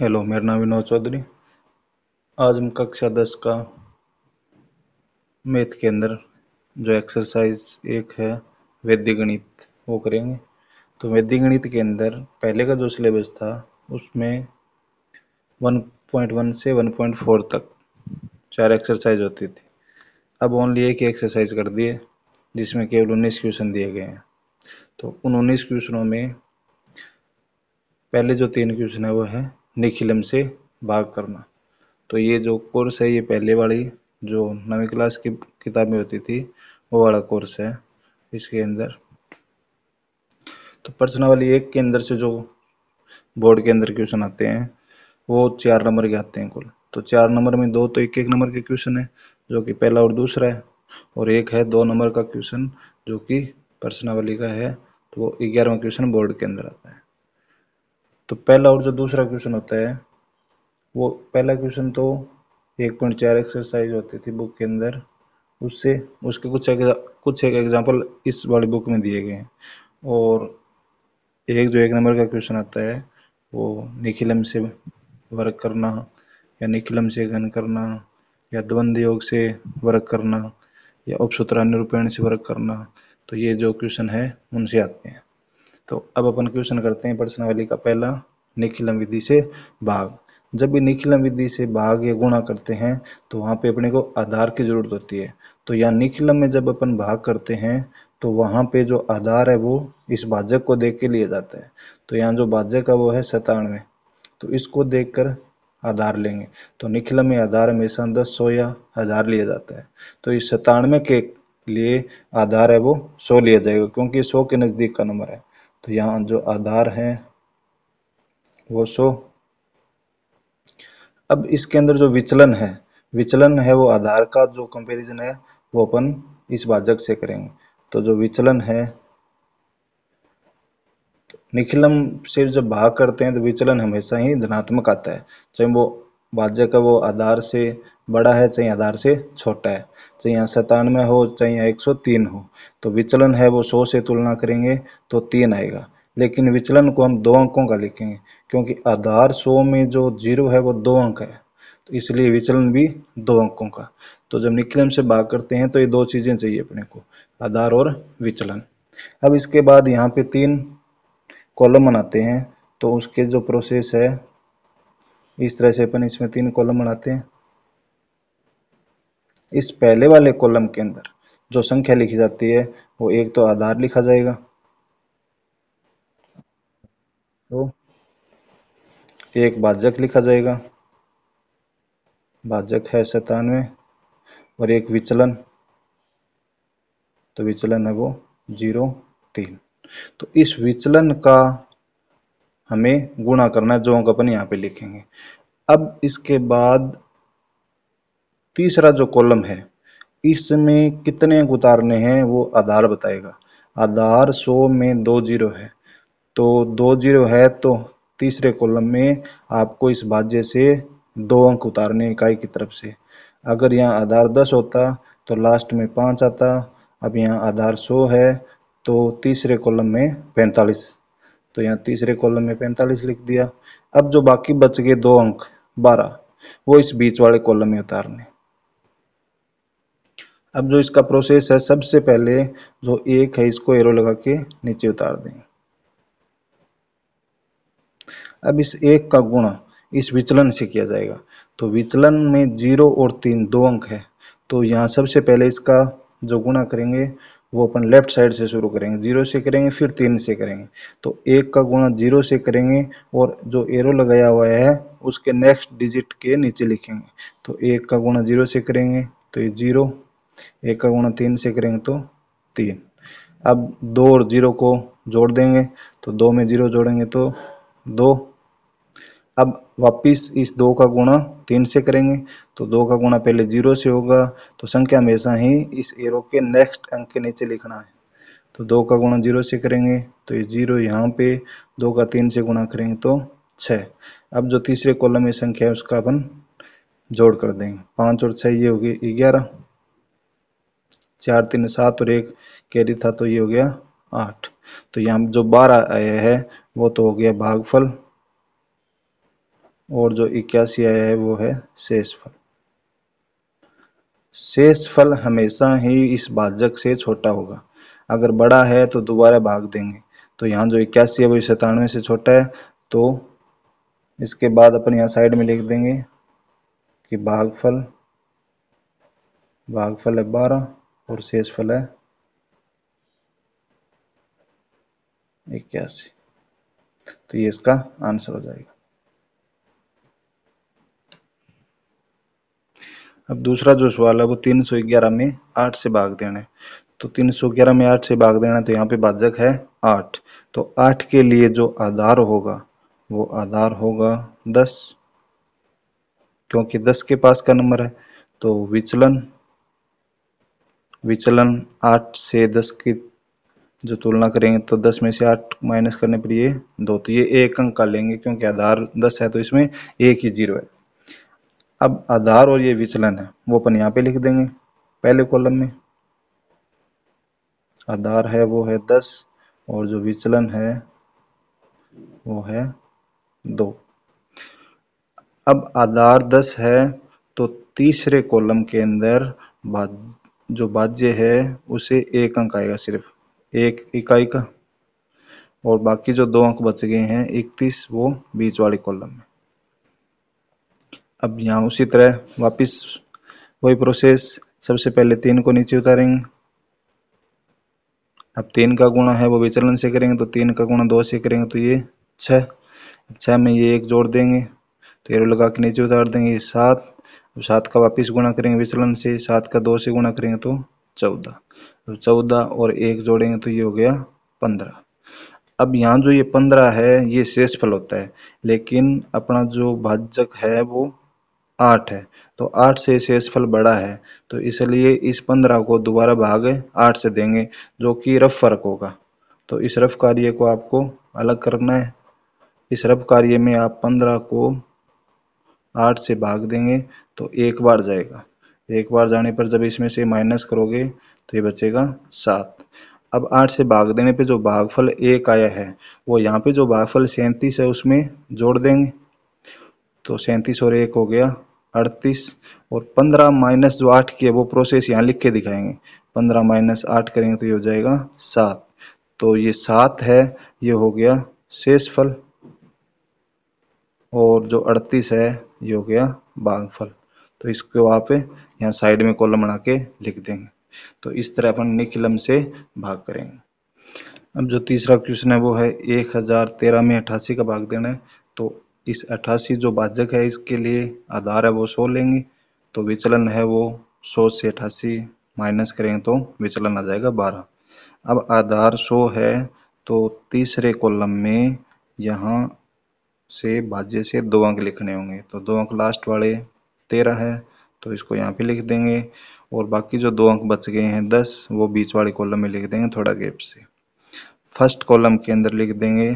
hello मेरा नाम विनोद चौधरी आज हम कक्षा दस का मैथ के अंदर जो एक्सरसाइज एक है वैद्य गणित वो करेंगे तो वैद्य गणित के अंदर पहले का जो सिलेबस था उसमें 1.1 से 1.4 तक चार एक्सरसाइज होती थी अब ओनली एक ही एक्सरसाइज कर दिए जिसमें केवल उन्नीस क्वेश्चन दिए गए हैं तो उन उन्नीस क्वेश्चनों में पहले जो तीन क्वेश्चन है वो है निखिलम से भाग करना तो ये जो कोर्स है ये पहले वाली जो नवी क्लास की किताब में होती थी वो वाला कोर्स है इसके अंदर तो प्रश्न वाली एक के अंदर से जो बोर्ड के अंदर क्वेश्चन आते हैं वो चार नंबर के आते हैं कुल तो चार नंबर में दो तो एक एक नंबर के क्वेश्चन है जो कि पहला और दूसरा है और एक है दो नंबर का क्वेश्चन जो कि प्रश्नावली का है तो वो ग्यारहवा क्वेश्चन बोर्ड के अंदर आता है तो पहला और जो दूसरा क्वेश्चन होता है वो पहला क्वेश्चन तो एक पॉइंट चार एक्सरसाइज होती थी बुक के अंदर उससे उसके कुछ एक, कुछ एक एग्जाम्पल इस वाली बुक में दिए गए हैं और एक जो एक नंबर का क्वेश्चन आता है वो निखिलम से वर्क करना या निखिलम से घन करना या द्वंद योग से वर्क करना या उपसूत्रानुरूपेण से वर्क करना तो ये जो क्वेश्चन है उनसे आते हैं तो अब अपन क्वेश्चन करते हैं प्रश्न वाली का पहला निखिलम विधि से भाग जब भी निखिलम विधि से भाग या गुणा करते हैं तो वहाँ पे अपने को आधार की जरूरत होती है तो यहाँ निखिलम में जब अपन भाग करते हैं तो वहाँ पे जो आधार है वो इस भाजक को देख के लिया जाता है तो यहाँ जो भाजक है वो है सतानवे तो इसको देख कर आधार लेंगे तो निखिलम में आधार हमेशा दस सौ या हजार लिया जाता है तो इस सतानवे के लिए आधार है वो सौ लिया जाएगा क्योंकि सौ के नज़दीक का नंबर है तो यहाँ जो आधार है वो सो अब इसके अंदर जो विचलन है विचलन है वो आधार का जो कंपैरिजन है वो अपन इस भाजक से करेंगे तो जो विचलन है निखिलम से जब भाग करते हैं तो विचलन हमेशा ही धनात्मक आता है चाहे वो बाजक का वो आधार से बड़ा है चाहे आधार से छोटा है चाहे यहाँ सतानवे हो चाहे एक सौ तीन हो तो विचलन है वो सौ से तुलना करेंगे तो तीन आएगा लेकिन विचलन को हम दो अंकों का लिखेंगे क्योंकि आधार सौ में जो जीरो है वो दो अंक है तो इसलिए विचलन भी दो अंकों का तो जब निकलम से बात करते हैं तो ये दो चीज़ें चाहिए अपने को आधार और विचलन अब इसके बाद यहाँ पे तीन कॉलम बनाते हैं तो उसके जो प्रोसेस है इस तरह से अपन इसमें तीन कॉलम बनाते हैं इस पहले वाले कॉलम के अंदर जो संख्या लिखी जाती है वो एक तो आधार लिखा जाएगा तो एक भाजक लिखा जाएगा भाजक है सतानवे और एक विचलन तो विचलन है वो जीरो तीन तो इस विचलन का हमें गुणा करना है जो हम अपन यहाँ पे लिखेंगे अब इसके बाद तीसरा जो कॉलम है इसमें कितने अंक उतारने हैं वो आधार बताएगा आधार सो में दो जीरो है तो दो जीरो है तो तीसरे कॉलम में आपको इस बाजे से दो अंक उतारने इकाई की तरफ से अगर यहाँ आधार दस होता तो लास्ट में पाँच आता अब यहाँ आधार सो है तो तीसरे कॉलम में पैंतालीस तो यहाँ तीसरे कॉलम में पैंतालीस लिख दिया अब जो बाकी बच गए दो अंक बारह वो इस बीच वाले कॉलम में उतारने अब जो इसका प्रोसेस है सबसे पहले जो एक है इसको एरो लगा के नीचे उतार दें अब इस एक का गुण इस विचलन से किया जाएगा तो विचलन में जीरो और तीन दो अंक है तो यहाँ सबसे पहले इसका जो गुणा करेंगे वो अपन लेफ्ट साइड से शुरू करेंगे जीरो से करेंगे फिर तीन से करेंगे तो एक का गुणा जीरो से करेंगे और जो एरो लगाया हुआ है उसके नेक्स्ट डिजिट के नीचे लिखेंगे तो एक का गुणा जीरो से करेंगे तो ये जीरो एक का गुणा तीन से करेंगे तो तीन अब दो और जीरो को जोड़ देंगे तो दो में जीरो जोड़ेंगे तो दो अब वापिस इस दो का गुणा तीन से करेंगे तो दो का गुणा पहले जीरो से होगा तो संख्या हमेशा ही इस एरो के नेक्स्ट अंक के नीचे लिखना है तो दो का गुणा जीरो से करेंगे तो ये जीरो यहाँ पे दो का तीन से गुणा करेंगे तो छः अब जो तीसरे कॉलम में संख्या है उसका अपन जोड़ कर देंगे पाँच और छः ये होगी ग्यारह चार तीन सात और एक कैरी था तो ये हो गया आठ तो यहाँ जो बारह आया है वो तो हो गया भागफल और जो इक्यासी आया है वो है शेषफल शेषफल हमेशा ही इस भाजक से छोटा होगा अगर बड़ा है तो दोबारा भाग देंगे तो यहाँ जो इक्यासी है वो सतानवे से छोटा है तो इसके बाद अपन यहाँ साइड में लिख देंगे कि भागफल भागफल है बारह और शेष फल है इक्यासी तो ये इसका आंसर हो जाएगा अब दूसरा जो सवाल है वो तीन सौ ग्यारह में आठ से भाग देना है तो तीन सौ ग्यारह में आठ से भाग देना है तो यहाँ पे भाजक है आठ तो आठ के लिए जो आधार होगा वो आधार होगा दस क्योंकि दस के पास का नंबर है तो विचलन विचलन आठ से दस की जो तुलना करेंगे तो दस में से आठ माइनस करने पर ये दो तो ये एक अंक का लेंगे क्योंकि आधार दस है तो इसमें एक ही जीरो है अब आधार और ये विचलन है वो अपन यहाँ पे लिख देंगे पहले कॉलम में आधार है वो है दस और जो विचलन है वो है दो अब आधार दस है तो तीसरे कॉलम के अंदर जो बाज्य है उसे एक अंक आएगा सिर्फ एक इकाई का और बाकी जो दो अंक बच गए हैं इकतीस वो बीच वाली कॉलम में अब यहाँ उसी तरह वापस वही प्रोसेस सबसे पहले तीन को नीचे उतारेंगे अब तीन का गुणा है वो विचलन से करेंगे तो तीन का गुणा दो से करेंगे तो ये छः छः में ये एक जोड़ देंगे तो एरो लगा के नीचे उतार देंगे ये सात अब सात का वापिस गुणा करेंगे विचलन से सात का दो से गुणा करेंगे तो चौदह तो चौदह और एक जोड़ेंगे तो ये हो गया पंद्रह अब यहाँ जो ये पंद्रह है ये शेषफल होता है लेकिन अपना जो भाजक है वो आठ है तो आठ से शेषफल बड़ा है तो इसलिए इस पंद्रह को दोबारा भाग आठ से देंगे जो कि रफ फर्क होगा तो इस रफ कार्य को आपको अलग करना है इस रफ कार्य में आप पंद्रह को आठ से भाग देंगे तो एक बार जाएगा एक बार जाने पर जब इसमें से माइनस करोगे तो ये बचेगा सात अब आठ से भाग देने पे जो भागफल एक आया है वो यहाँ पे जो भागफल सैंतीस है उसमें जोड़ देंगे तो सैंतीस और एक हो गया अड़तीस और पंद्रह माइनस जो आठ की है वो प्रोसेस यहाँ लिख के दिखाएंगे पंद्रह माइनस आठ करेंगे तो ये हो जाएगा सात तो ये सात है ये हो गया फल और जो अड़तीस है ये हो गया भागफल तो इसको आप यहाँ साइड में कॉलम बना के लिख देंगे तो इस तरह अपन निकलम से भाग करेंगे अब जो तीसरा क्वेश्चन है वो है एक हजार तेरह में अट्ठासी का भाग देना है तो इस अट्ठासी जो भाजक है इसके लिए आधार है वो सौ लेंगे तो विचलन है वो सौ से अट्ठासी माइनस करेंगे तो विचलन आ जाएगा बारह अब आधार सौ है तो तीसरे कॉलम में यहाँ से भाज्य से दो अंक लिखने होंगे तो दो अंक लास्ट वाले तेरह है तो इसको यहाँ पे लिख देंगे और बाकी जो दो अंक बच गए हैं दस वो बीच वाले कॉलम में लिख देंगे थोड़ा गैप से फर्स्ट कॉलम के अंदर लिख देंगे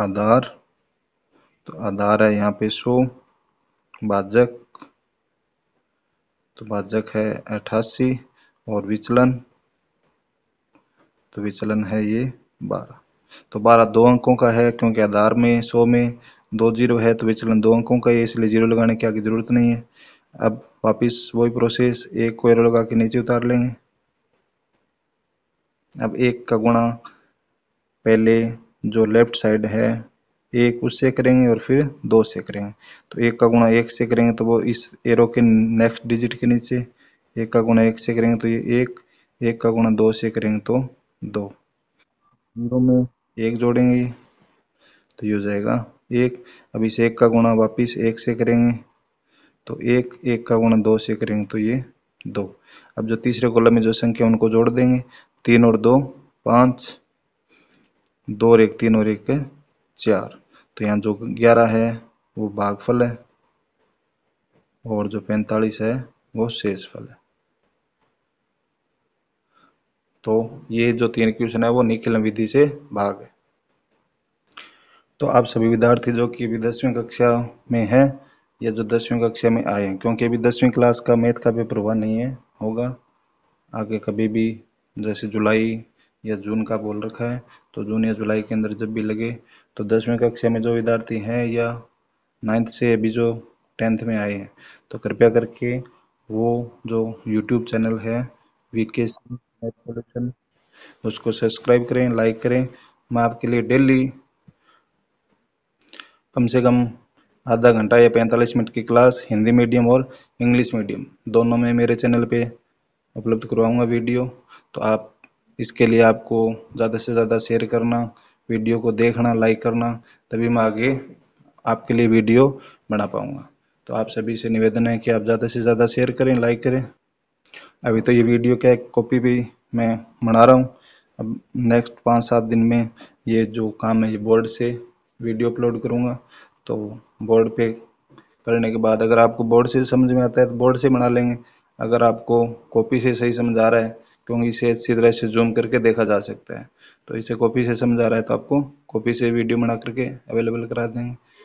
आधार तो आधार है यहाँ पे सो भाजक तो भाजक है अठासी और विचलन तो विचलन है ये बारह तो बारह दो अंकों का है क्योंकि आधार में सौ में दो जीरो है तो विचलन दो अंकों का ही है इसलिए जीरो लगाने की आगे ज़रूरत नहीं है अब वापस वही प्रोसेस एक को एरो लगा के नीचे उतार लेंगे अब एक का गुणा पहले जो लेफ्ट साइड है एक उससे करेंगे और फिर दो से करेंगे तो एक का गुणा एक से करेंगे तो वो इस एरो के नेक्स्ट डिजिट के नीचे एक का गुणा एक से करेंगे तो ये एक एक का गुणा दो से करेंगे तो दो जीरो में एक जोड़ेंगे तो ये हो जाएगा एक अब इस एक का गुणा वापिस एक से करेंगे तो एक एक का गुणा दो से करेंगे तो ये दो अब जो तीसरे कॉलम में जो संख्या उनको जोड़ देंगे तीन और दो पाँच दो और एक तीन और एक चार तो यहाँ जो ग्यारह है वो भागफल है और जो पैंतालीस है वो शेषफल है तो ये जो तीन क्वेश्चन है वो निखिल विधि से भाग है तो आप सभी विद्यार्थी जो कि अभी दसवीं कक्षा में है या जो दसवीं कक्षा में आए हैं क्योंकि अभी दसवीं क्लास का मैथ का पेपर हुआ नहीं है होगा आगे कभी भी जैसे जुलाई या जून का बोल रखा है तो जून या जुलाई के अंदर जब भी लगे तो दसवीं कक्षा में जो विद्यार्थी हैं या नाइन्थ से अभी जो टेंथ में आए हैं तो कृपया करके वो जो यूट्यूब चैनल है वी के सॉल्यूशन उसको सब्सक्राइब करें लाइक करें मैं आपके लिए डेली कम से कम आधा घंटा या पैंतालीस मिनट की क्लास हिंदी मीडियम और इंग्लिश मीडियम दोनों में मेरे चैनल पे उपलब्ध करवाऊंगा वीडियो तो आप इसके लिए आपको ज़्यादा से ज़्यादा शेयर करना वीडियो को देखना लाइक करना तभी मैं आगे आपके लिए वीडियो बना पाऊँगा तो आप सभी से निवेदन है कि आप ज़्यादा से ज़्यादा शेयर करें लाइक करें अभी तो ये वीडियो एक कॉपी भी मैं बना रहा हूँ अब नेक्स्ट पाँच सात दिन में ये जो काम है ये बोर्ड से वीडियो अपलोड करूँगा तो बोर्ड पे करने के बाद अगर आपको बोर्ड से समझ में आता है तो बोर्ड से बना लेंगे अगर आपको कॉपी से सही समझ आ रहा है क्योंकि इसे अच्छी तरह से जूम करके देखा जा सकता है तो इसे कॉपी से समझ आ रहा है तो आपको कॉपी से वीडियो बना करके अवेलेबल करा देंगे